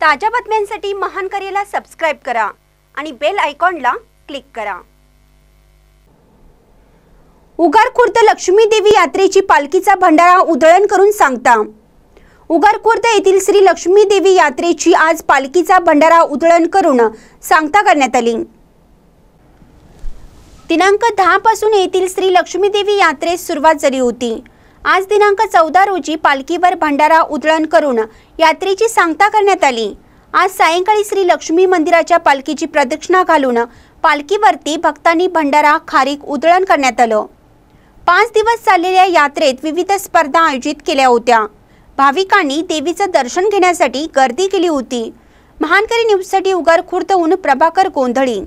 ताज्या बातम्यांसाठी महान करेला सबस्क्राईब करा आणि बेल आयकॉनला क्लिक करा उगार खुर्द लक्ष्मी देवी यात्रेची पालखीचा भंडारा उधळण करून सांगता उगार येथील श्री लक्ष्मी देवी यात्रेची आज पालखीचा भंडारा उधळण करून सांगता करण्यात आली दिनांक दहापासून येथील श्री लक्ष्मी देवी यात्रेस सुरुवात झाली होती आज दिनांक चौदा रोजी पालखीवर भंडारा उधळण करून यात्रेची सांगता करण्यात आली आज सायंकाळी श्री लक्ष्मी मंदिराच्या पालखीची प्रदक्षिणा घालून पालखीवरती भक्तांनी भंडारा खारीक उधळण करण्यात आलं पाच दिवस चाललेल्या यात्रेत विविध स्पर्धा आयोजित केल्या होत्या भाविकांनी देवीचं दर्शन घेण्यासाठी गर्दी केली होती महानकरी न्यूजसाठी उगार होऊन प्रभाकर गोंधळी